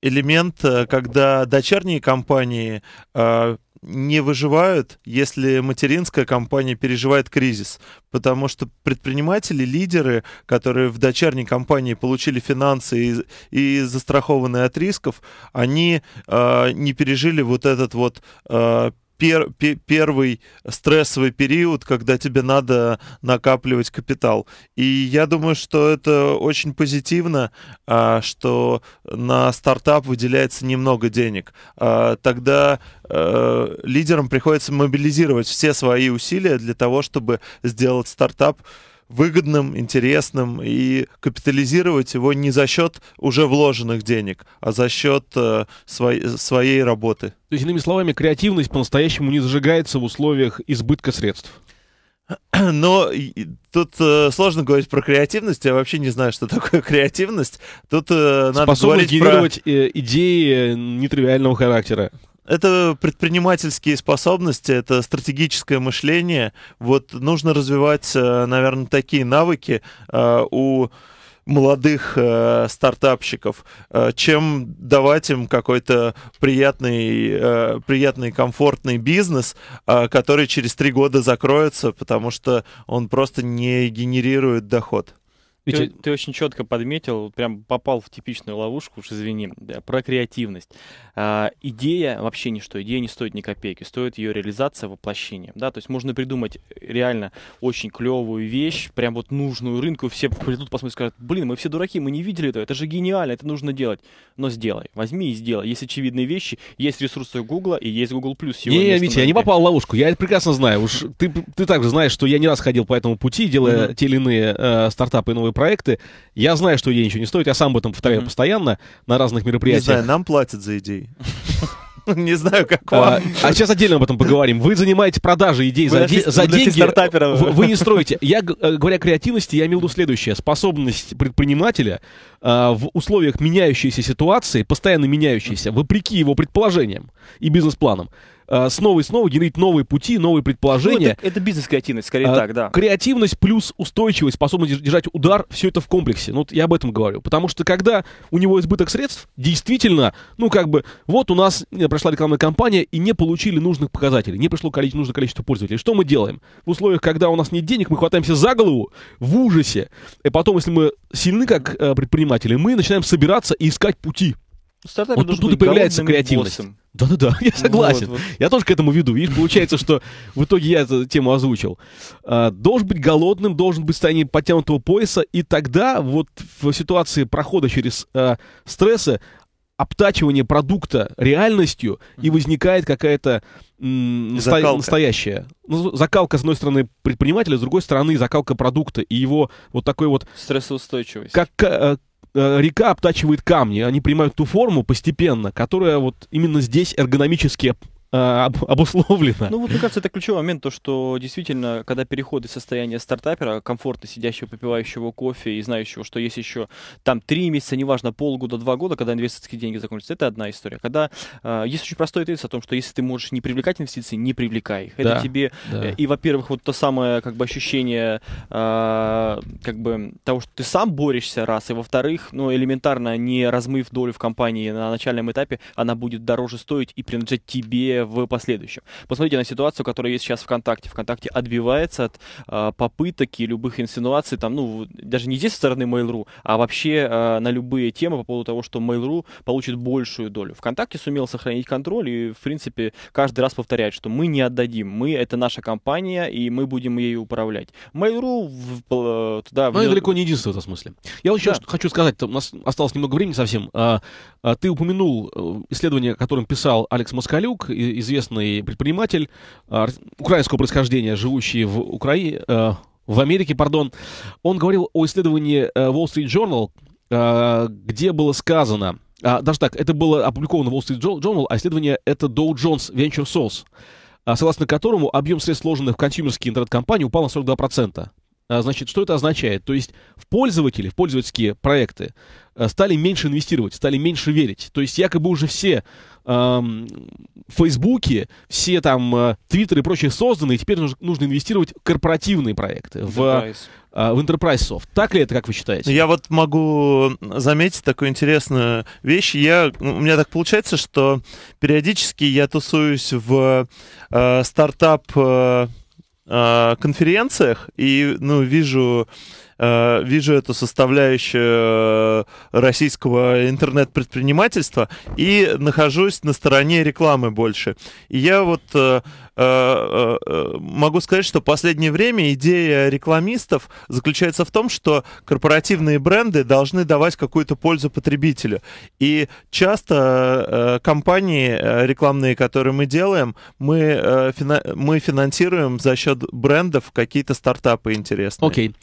элемент, э, когда дочерние компании а, не выживают, если материнская компания переживает кризис. Потому что предприниматели, лидеры, которые в дочерней компании получили финансы и, и застрахованы от рисков, они э, не пережили вот этот вот э, пер, пер, первый стрессовый период, когда тебе надо накапливать капитал. И я думаю, что это очень позитивно, а, что на стартап выделяется немного денег. А, тогда э, лидерам приходится мобилизировать все свои усилия для того, чтобы сделать стартап выгодным, интересным и капитализировать его не за счет уже вложенных денег, а за счет э, своей, своей работы. То есть, иными словами, креативность по-настоящему не зажигается в условиях избытка средств. Но тут э, сложно говорить про креативность. Я вообще не знаю, что такое креативность. Тут э, надо Способность говорить генерировать про... Э, идеи нетривиального характера. Это предпринимательские способности, это стратегическое мышление. Вот нужно развивать, э, наверное, такие навыки э, у молодых э, стартапщиков, э, чем давать им какой-то приятный, э, приятный, комфортный бизнес, э, который через три года закроется, потому что он просто не генерирует доход. Ведь... Ты, ты очень четко подметил, прям попал в типичную ловушку, уж извини, да, про креативность. А, идея вообще ничто, идея не стоит ни копейки, стоит ее реализация, воплощение. Да, то есть можно придумать реально очень клевую вещь, прям вот нужную рынку, все придут посмотрят, скажут, блин, мы все дураки, мы не видели этого, это же гениально, это нужно делать. Но сделай, возьми и сделай. Есть очевидные вещи, есть ресурсы Гугла и есть Google+. Не, не, Витя, я не попал в ловушку, я это прекрасно знаю. Уж ты, ты также знаешь, что я не раз ходил по этому пути, делая те или иные э, стартапы новые проекты. Я знаю, что идеи ничего не стоят, я сам об этом повторяю mm-hmm. постоянно на разных мероприятиях. Не знаю, нам платят за идеи. Не знаю, как а, вам. А, а сейчас отдельно об этом поговорим. Вы занимаете продажи идей за, нашли, за деньги. Стартаперов. Вы, вы не строите. Я, э, говоря о креативности, я имел в виду следующее. Способность предпринимателя а, в условиях меняющейся ситуации, постоянно меняющейся, вопреки его предположениям и бизнес-планам, э, снова и снова генерить новые пути, новые предположения. Ну, это, это бизнес-креативность, скорее э, так, да. Креативность плюс устойчивость, способность держать удар, все это в комплексе. Ну, вот я об этом говорю. Потому что когда у него избыток средств, действительно, ну, как бы, вот у нас э, прошла рекламная кампания и не получили нужных показателей, не пришло количество, нужное количество пользователей. Что мы делаем? В условиях, когда у нас нет денег, мы хватаемся за голову в ужасе. И потом, если мы сильны как э, предприниматели, мы начинаем собираться и искать пути. Стартап вот тут и появляется креативность. Да-да-да, я согласен. Вот, вот. Я тоже к этому веду. Видишь, получается, что в итоге я эту тему озвучил. А, должен быть голодным, должен быть состояние подтянутого пояса, и тогда вот в ситуации прохода через а, стрессы обтачивание продукта реальностью, и возникает какая-то м- настоящая. Ну, закалка, с одной стороны, предпринимателя, с другой стороны, закалка продукта и его вот такой вот... Стрессоустойчивость. Как, а, Э, река обтачивает камни, они принимают ту форму постепенно, которая вот именно здесь эргономически Э, обусловлено. Ну вот, мне кажется, это ключевой момент, то, что действительно, когда переход из состояния стартапера, комфортно сидящего, попивающего кофе и знающего, что есть еще там три месяца, неважно, полгода, два года, когда инвесторские деньги закончатся, это одна история. Когда э, есть очень простой тезис о том, что если ты можешь не привлекать инвестиции, не привлекай их. Это да, тебе да. Э, и, во-первых, вот то самое как бы ощущение э, как бы того, что ты сам борешься, раз, и во-вторых, ну, элементарно, не размыв долю в компании на начальном этапе, она будет дороже стоить и принадлежать тебе в последующем. Посмотрите на ситуацию, которая есть сейчас ВКонтакте. ВКонтакте отбивается от э, попыток и любых инсинуаций, там, ну, даже не здесь со стороны Mail.ru, а вообще э, на любые темы по поводу того, что Mail.ru получит большую долю. ВКонтакте сумел сохранить контроль и, в принципе, каждый раз повторяет, что мы не отдадим, мы, это наша компания, и мы будем ею управлять. Mail.ru в, э, туда... Но ну, в... далеко не единственное в этом смысле. Я вот еще хочу сказать, у нас осталось немного времени совсем. А, ты упомянул э, исследование, которым писал Алекс Москалюк, известный предприниматель а, украинского происхождения, живущий в Украине, э, в Америке, пардон, он говорил о исследовании э, Wall Street Journal, э, где было сказано, а, даже так, это было опубликовано в Wall Street Journal, а исследование это Dow Jones Venture Source, а, согласно которому объем средств, вложенных в консюмерские интернет-компании, упал на 42%. А, значит, что это означает? То есть в пользователи, в пользовательские проекты э, стали меньше инвестировать, стали меньше верить. То есть якобы уже все эм, Фейсбуки, все там э, Твиттеры и прочее созданы, и теперь нужно, нужно инвестировать в корпоративные проекты, в, э, в Enterprise Soft. Так ли это, как вы считаете? Я вот могу заметить такую интересную вещь. Я, ну, у меня так получается, что периодически я тусуюсь в э, стартап... Э, Э, конференциях и, ну, вижу Э, вижу эту составляющую э, российского интернет-предпринимательства и нахожусь на стороне рекламы больше. И я вот э, могу сказать, что в последнее время идея рекламистов заключается в том, что корпоративные бренды должны давать какую-то пользу потребителю. И часто компании рекламные, которые мы делаем, мы, мы финансируем за счет брендов какие-то стартапы интересные. Окей. Okay.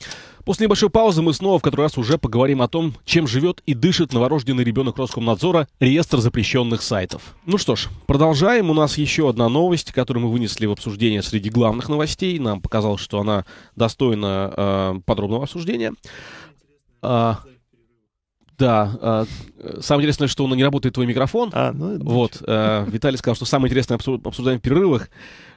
После небольшой паузы мы снова в который раз уже поговорим о том, чем живет и дышит новорожденный ребенок Роскомнадзора реестр запрещенных сайтов. Ну что ж, продолжаем. У нас еще одна новость, которую мы вынесли в обсуждение среди главных новостей. Нам показалось, что она достойна э, подробного обсуждения. А, да, э, самое интересное, что у нас не работает твой микрофон. А, ну, вот, э, Виталий сказал, что самое интересное обсуждание в перерывах.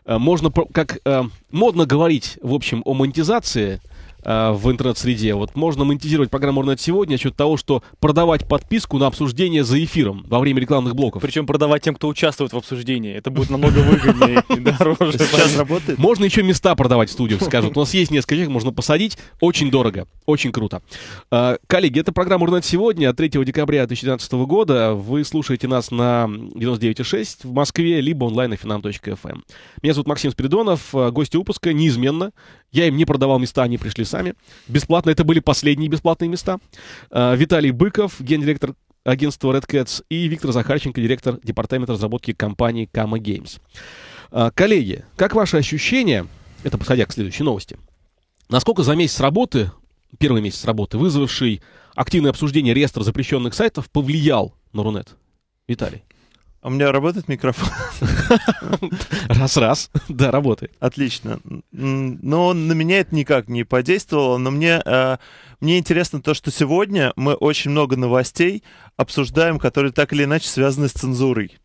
Э, можно, как э, модно говорить, в общем, о монетизации, Э, в интернет-среде. Вот можно монетизировать программу «Рунет сегодня» за счет того, что продавать подписку на обсуждение за эфиром во время рекламных блоков. Причем продавать тем, кто участвует в обсуждении. Это будет намного выгоднее и дороже. Сейчас работает? Можно еще места продавать в студиях, скажут. У нас есть несколько человек, можно посадить. Очень дорого. Очень круто. Э, коллеги, это программа «Рунет сегодня» от 3 декабря 2019 года. Вы слушаете нас на 99.6 в Москве, либо онлайн на finam.fm. Эм. Меня зовут Максим Спиридонов. Э, гости выпуска неизменно я им не продавал места, они пришли сами. Бесплатно. Это были последние бесплатные места. А, Виталий Быков, гендиректор агентства Red Cats, и Виктор Захарченко, директор департамента разработки компании Kama Games. А, коллеги, как ваши ощущения, это подходя к следующей новости, насколько за месяц работы, первый месяц работы, вызвавший активное обсуждение реестра запрещенных сайтов, повлиял на Рунет? Виталий. А у меня работает микрофон? Раз-раз. Да, работает. Отлично. Но на меня это никак не подействовало, но мне, э, мне интересно то, что сегодня мы очень много новостей обсуждаем, которые так или иначе связаны с цензурой.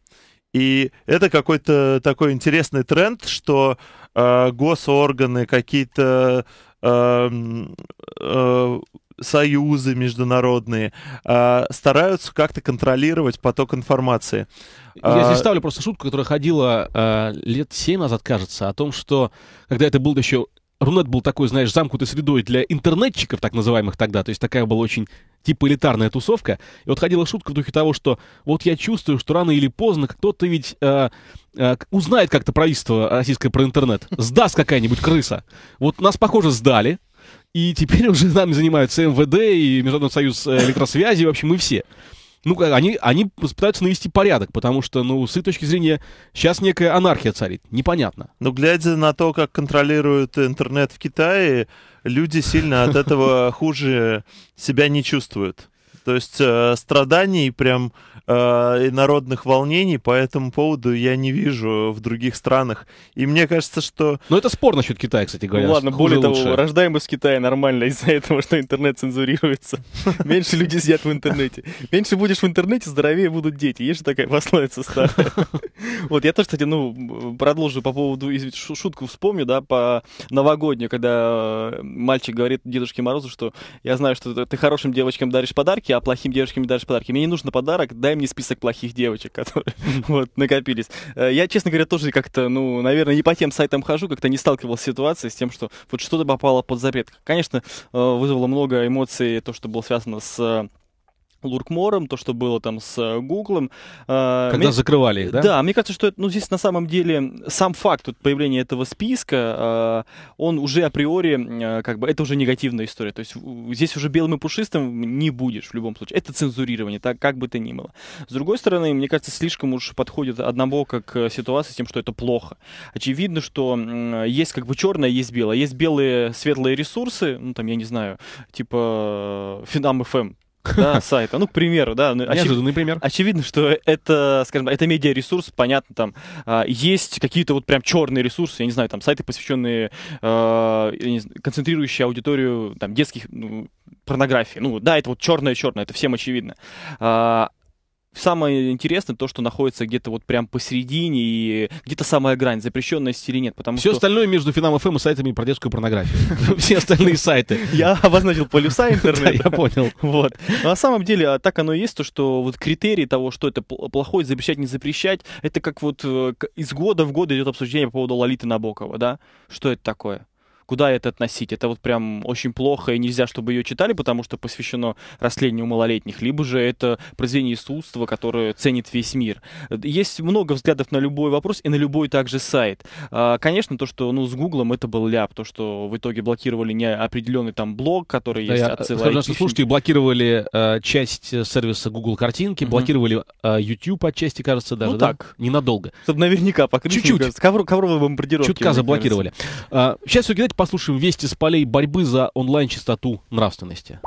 И это какой-то такой интересный тренд, что э, госорганы, какие-то э, союзы международные э, стараются как-то контролировать поток информации. Я здесь а, ставлю просто шутку, которая ходила э, лет 7 назад, кажется, о том, что когда это был еще Рунет был такой, знаешь, замкнутой средой для интернетчиков, так называемых тогда, то есть такая была очень типа элитарная тусовка. И вот ходила шутка в духе того, что вот я чувствую, что рано или поздно кто-то ведь э, э, узнает как-то правительство российское про интернет, сдаст какая-нибудь крыса. Вот нас, похоже, сдали, и теперь уже нами занимаются МВД и Международный союз э, электросвязи, и вообще мы все. Ну, они, они пытаются навести порядок, потому что, ну, с их точки зрения, сейчас некая анархия царит. Непонятно. Но глядя на то, как контролируют интернет в Китае, люди сильно от этого хуже себя не чувствуют. То есть э, страданий прям э, народных волнений по этому поводу я не вижу в других странах. И мне кажется, что... ну это спор насчет Китая, кстати говоря. Ну ладно, более того, лучше. рождаемость Китая нормально из-за этого, что интернет цензурируется. Меньше люди сидят в интернете. Меньше будешь в интернете, здоровее будут дети. Есть же такая пословица старая. Вот я тоже, кстати, ну, продолжу по поводу, шутку вспомню, да, по новогоднюю, когда э, мальчик говорит Дедушке Морозу, что я знаю, что ты хорошим девочкам даришь подарки, а плохим девочкам не даришь подарки. Мне не нужен подарок, дай мне мне список плохих девочек, которые вот накопились. Э, я, честно говоря, тоже как-то, ну, наверное, не по тем сайтам хожу, как-то не сталкивался с ситуацией, с тем, что вот что-то попало под запрет. Конечно, э, вызвало много эмоций то, что было связано с э, Луркмором, то, что было там с э, Гуглом. Э, Когда мне, закрывали их, да? Да, мне кажется, что это, ну, здесь на самом деле сам факт вот, появления этого списка, э, он уже априори, как бы, это уже негативная история. То есть здесь уже белым и пушистым не будешь в любом случае. Это цензурирование, так как бы то ни было. С другой стороны, мне кажется, слишком уж подходит одного как ситуация с тем, что это плохо. Очевидно, что есть как бы черное, есть белое. Есть белые светлые ресурсы, ну, там, я не знаю, типа Финам ФМ, да, сайта. Ну, к примеру, да. Ну, Неожиданный оч... пример. Очевидно, что это, скажем так, это медиаресурс, понятно, там э, есть какие-то вот прям черные ресурсы, я не знаю, там сайты, посвященные, э, знаю, концентрирующие аудиторию там детских ну, порнографии. Ну, да, это вот черное-черное, это всем очевидно. Э, самое интересное то, что находится где-то вот прям посередине и где-то самая грань, запрещенность или нет. Потому Все что... остальное между Финам ФМ и сайтами про детскую порнографию. Все остальные сайты. Я обозначил полюса интернета. Я понял. Вот. А на самом деле, а, так оно и есть, то, что вот критерии того, что это плохое, запрещать, не запрещать, это как вот э, из года в год идет обсуждение по поводу Лолиты Набокова, да? Что это такое? куда это относить? Это вот прям очень плохо, и нельзя, чтобы ее читали, потому что посвящено растлению малолетних, либо же это произведение искусства, которое ценит весь мир. Есть много взглядов на любой вопрос и на любой также сайт. А, конечно, то, что ну, с Гуглом это был ляп, то, что в итоге блокировали не определенный там блог, который есть есть э, отсылает. Скажу, наши слушатели блокировали э, часть сервиса Google картинки, mm-hmm. блокировали э, YouTube отчасти, кажется, даже. Ну да? так. Ненадолго. Чтобы наверняка покрыть. Чуть-чуть. Ковровые бомбардировки. Чутка заблокировали. А, сейчас все, кидать послушаем вести с полей борьбы за онлайн-чистоту нравственности.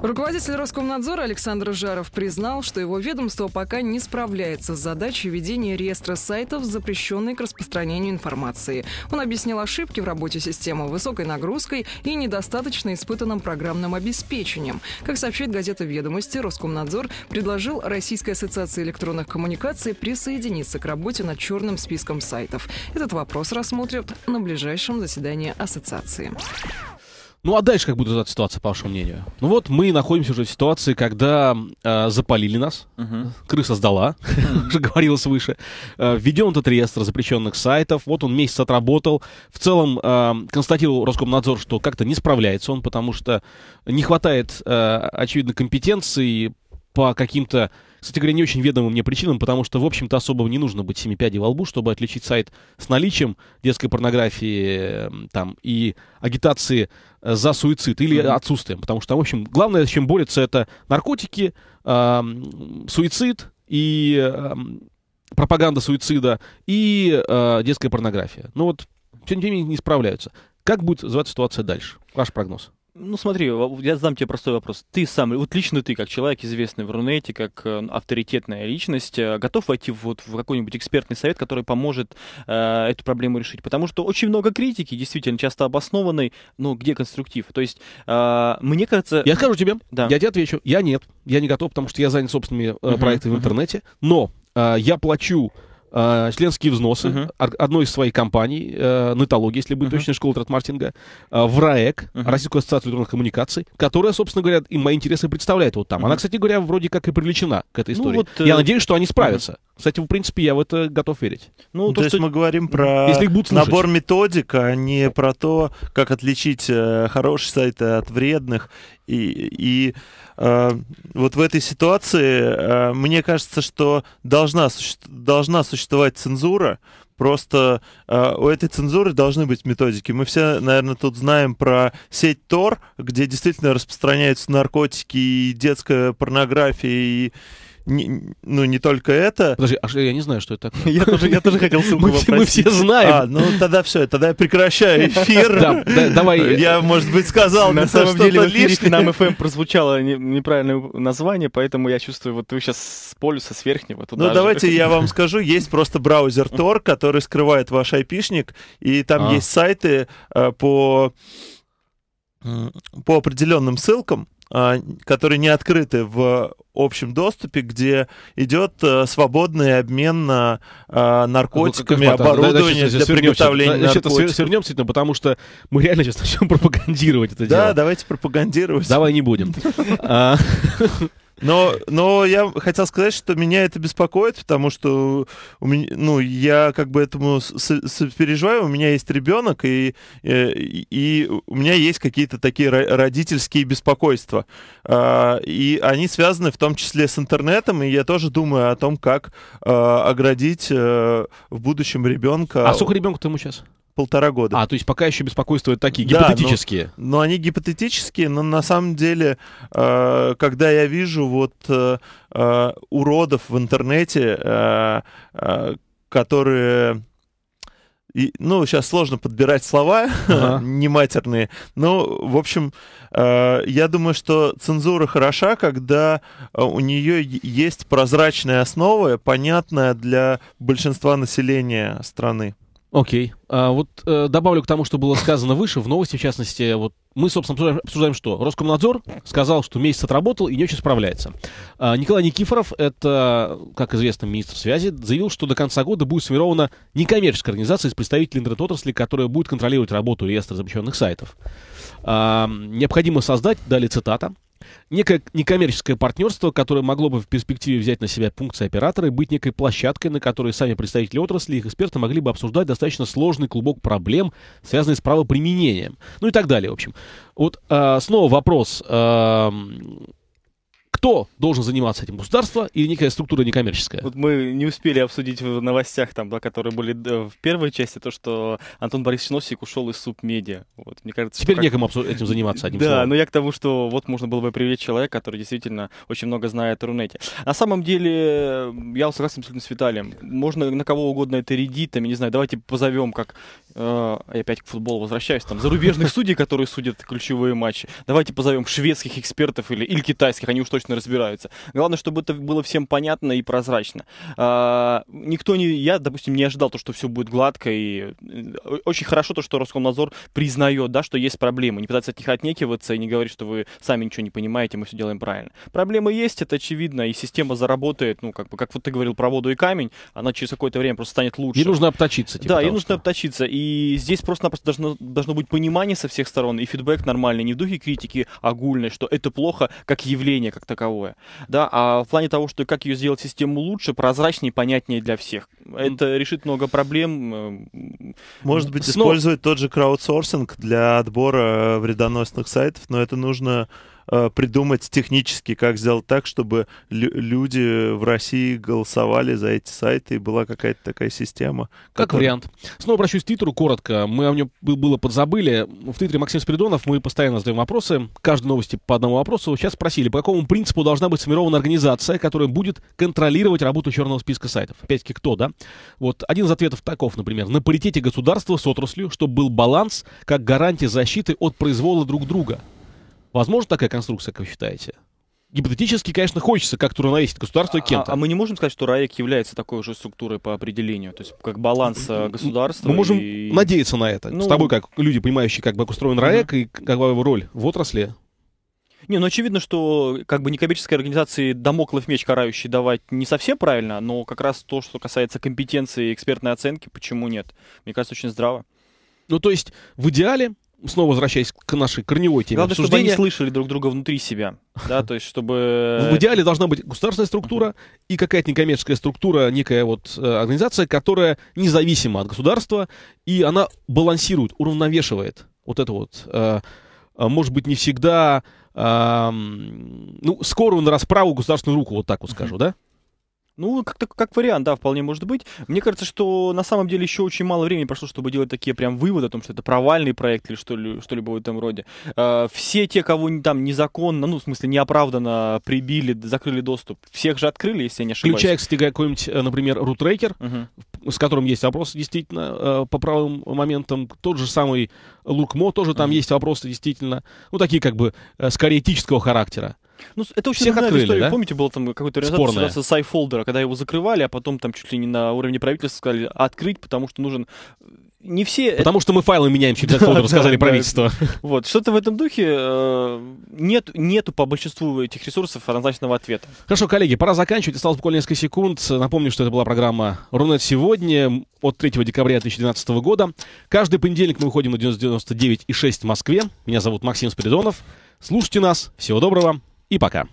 Руководитель Роскомнадзора Александр Жаров признал, что его ведомство пока не справляется с задачей ведения реестра сайтов, запрещенной к распространению информации. Он объяснил ошибки в работе системы высокой нагрузкой и недостаточно испытанным программным обеспечением. Как сообщает газета «Ведомости», Роскомнадзор предложил Российской ассоциации электронных коммуникаций присоединиться к работе над черным списком сайтов. Этот вопрос рассмотрят на ближайшем заседании ассоциации. Ну а дальше как будет эта ситуация, по вашему мнению? Ну вот мы находимся уже в ситуации, когда э, запалили нас, uh-huh. крыса сдала, уже говорилось выше. Э, введен этот реестр запрещенных сайтов, вот он месяц отработал. В целом э, констатировал Роскомнадзор, что как-то не справляется он, потому что не хватает, э, очевидно, компетенции по каким-то кстати говоря, не очень ведомым мне причинам, потому что, в общем-то, особо не нужно быть семи пядей во лбу, чтобы отличить сайт с наличием детской порнографии эм, там, и агитации э, за суицид или mm-hmm. отсутствием. Потому что, в общем, главное, с чем борется, это наркотики, эм, суицид и эм, пропаганда суицида и э, детская порнография. Ну вот, тем не менее, не справляются. Как будет развиваться ситуация дальше? Ваш прогноз. Ну смотри, я задам тебе простой вопрос. Ты сам, вот лично ты, как человек известный в Рунете, как э, авторитетная личность, э, готов войти вот в какой-нибудь экспертный совет, который поможет э, эту проблему решить? Потому что очень много критики, действительно, часто обоснованной, но где конструктив? То есть, э, мне кажется... Я скажу тебе, да. я тебе отвечу, я нет, я не готов, потому что я занят собственными э, проектами uh-huh. в интернете, но э, я плачу э, членские взносы uh-huh. одной из своих компаний, э, Нетология, если быть uh-huh. точной, школы Тратмартинга, э, а, в РАЭК, uh-huh. Российскую ассоциацию электронных коммуникаций, которая, собственно говоря, и мои интересы представляет вот там. Uh-huh. Она, кстати говоря, вроде как и привлечена к этой ну истории. Ну, вот, э... Я надеюсь, что они справятся. Uh-huh. С этим, в принципе, я в это готов верить. Ну, ну то, то есть что... мы говорим про Если будут набор методик, а не про то, как отличить э, хорошие сайты от вредных. И, и э, вот в этой ситуации э, мне кажется, что должна, суще... должна существовать цензура, Просто э, у этой цензуры должны быть методики. Мы все, наверное, тут знаем про сеть Тор, где действительно распространяются наркотики и детская порнография и не, ну, не только это. Подожди, а что, я не знаю, что это такое. Я тоже, я тоже хотел ссылку попросить. Мы все знаем. А, ну тогда все, тогда я прекращаю эфир. Да, давай. Я, может быть, сказал На ну, самом деле в эфире нам FM эм прозвучало неправильное название, поэтому я чувствую, вот вы сейчас с полюса, с верхнего туда Ну давайте я вам скажу, есть просто браузер Tor, который скрывает ваш айпишник, и там а. есть сайты э, по по определенным ссылкам, а, которые не открыты в общем доступе, где идет э, свободный обмен на а, наркотиками, ну, оборудованием для приготовления да, наркотиков. Свернем, действительно, потому что мы реально сейчас начнем пропагандировать это да, дело. Да, давайте пропагандировать. Давай не будем. А, Но, но я хотел сказать, что меня это беспокоит, потому что у меня, ну, я как бы этому переживаю. У меня есть ребенок, и, и, э, и у меня есть какие-то такие родительские беспокойства. А, и они связаны в том числе с интернетом, и я тоже думаю о том, как а, оградить э, в будущем ребенка. А сколько ребенку ты ему сейчас? полтора года. А, то есть пока еще беспокойства такие, да, гипотетические. Но, но они гипотетические, но на самом деле, э, когда я вижу вот э, э, уродов в интернете, э, э, которые... И, ну, сейчас сложно подбирать слова ага. не матерные. Ну, в общем, э, я думаю, что цензура хороша, когда э, у нее есть прозрачная основа, понятная для большинства населения страны. Окей. Okay. А, вот э, добавлю к тому, что было сказано выше, в новости, в частности, вот мы, собственно, обсуждаем, обсуждаем что? Роскомнадзор сказал, что месяц отработал и не очень справляется. А, Николай Никифоров, это, как известно, министр связи, заявил, что до конца года будет сформирована некоммерческая организация из представителей интернет-отрасли, которая будет контролировать работу реестра запрещенных сайтов. А, необходимо создать, далее цитата, некое некоммерческое партнерство, которое могло бы в перспективе взять на себя функции оператора и быть некой площадкой, на которой сами представители отрасли и их эксперты могли бы обсуждать достаточно сложный клубок проблем, связанный с правоприменением. Ну и так далее, в общем. Вот э, снова вопрос. Э, кто должен заниматься этим? Государство или некая структура некоммерческая? Вот мы не успели обсудить в новостях, там, да, которые были э, в первой части, то, что Антон Борисович Носик ушел из субмедиа. Вот, мне кажется, Теперь как... некому этим заниматься, одним Да, словом. но я к тому, что вот можно было бы привлечь человека, который действительно очень много знает о Рунете. На самом деле, э, я согласен абсолютно с Виталием. Можно на кого угодно это редить, там, я не знаю, давайте позовем как э, опять к футболу возвращаюсь, там, зарубежных судей, которые судят ключевые матчи. Давайте позовем шведских экспертов или, или китайских, они уж точно разбираются. Главное, чтобы это было всем понятно и прозрачно. Э, никто не, я, допустим, не ожидал то, что все будет гладко, и э, очень хорошо то, что Роскомнадзор признает, да, что есть проблемы, не пытается от них отнекиваться и не говорить, что вы сами ничего не понимаете, мы все делаем правильно. Проблемы есть, это очевидно, и система заработает, ну, как бы, как вот ты говорил про воду и камень, она через какое-то время просто станет лучше. Ей нужно обточиться. Типа, да, ей нужно что... обточиться, и и здесь просто-напросто должно, должно быть понимание со всех сторон и фидбэк нормальный, не в духе критики огульной, что это плохо как явление, как таковое. Да, а в плане того, что как ее сделать систему лучше, прозрачнее, понятнее для всех. Это решит много проблем. Э, Может быть, Снова... использовать тот же краудсорсинг для отбора э, вредоносных сайтов, но это нужно Э, придумать технически, как сделать так, чтобы люди в России голосовали за эти сайты, и была какая-то такая система. Как которая... вариант. Снова обращусь к Твиттеру коротко. Мы о нем было подзабыли. В Твиттере Максим Спиридонов, мы постоянно задаем вопросы. Каждой новости по одному вопросу. Сейчас спросили, по какому принципу должна быть сформирована организация, которая будет контролировать работу черного списка сайтов. Опять-таки кто, да? Вот один из ответов таков, например. На паритете государства с отраслью, чтобы был баланс, как гарантия защиты от произвола друг друга. Возможно такая конструкция, как вы считаете? гипотетически, конечно, хочется как-то уравновесить государство а, кем-то. А, а мы не можем сказать, что РАЭК является такой же структурой по определению, то есть как баланс э, государства. Мы можем и... надеяться на это. Ну... С тобой, как люди, понимающие, как бы устроен РАЭК uh и какова его роль в отрасли. Не, ну очевидно, что как бы некоммерческой организации домоклов меч карающий давать не совсем правильно, но как раз то, что касается компетенции и экспертной оценки, почему нет? Мне кажется, очень здраво. Ну, то есть, в идеале снова возвращаясь к нашей корневой теме Главное, чтобы они слышали друг друга внутри себя, да, то есть чтобы... В идеале должна быть государственная структура и какая-то некоммерческая структура, некая вот э, организация, которая независима от государства, и она балансирует, уравновешивает вот это вот, э, э, может быть, не всегда, ну, скорую на расправу государственную руку, вот так вот скажу, да? Ну, как, то как вариант, да, вполне может быть. Мне кажется, что на самом деле еще очень мало времени прошло, чтобы делать такие прям выводы о том, что это провальный проект или что-либо в этом роде. А, все те, кого там незаконно, ну, в смысле, неоправданно прибили, закрыли доступ, всех же открыли, если я не ошибаюсь. Включая, кстати, какой-нибудь, э, например, рутрекер, угу. с которым есть вопросы, действительно, э, по правым моментам. Тот же самый Лукмо, тоже там угу. есть вопросы, действительно. Ну, такие как бы э, скорее этического характера. Ну, это очень Всех открыли, история. Да? Помните, был там какой то организация сайфолдера, когда его закрывали, а потом там чуть ли не на уровне правительства сказали открыть, потому что нужен э, не все... Потому что мы файлы меняем через этот фолдер, сказали правительство. Вот, что-то в этом духе. Э, нет, нету по большинству этих ресурсов однозначного ответа. Хорошо, коллеги, пора заканчивать. Осталось буквально несколько секунд. Напомню, что это была программа «Рунет сегодня» от 3 декабря 2012 года. Каждый понедельник мы выходим на 99,6 в Москве. Меня зовут Максим Спиридонов. Слушайте нас. Всего доброго и пока.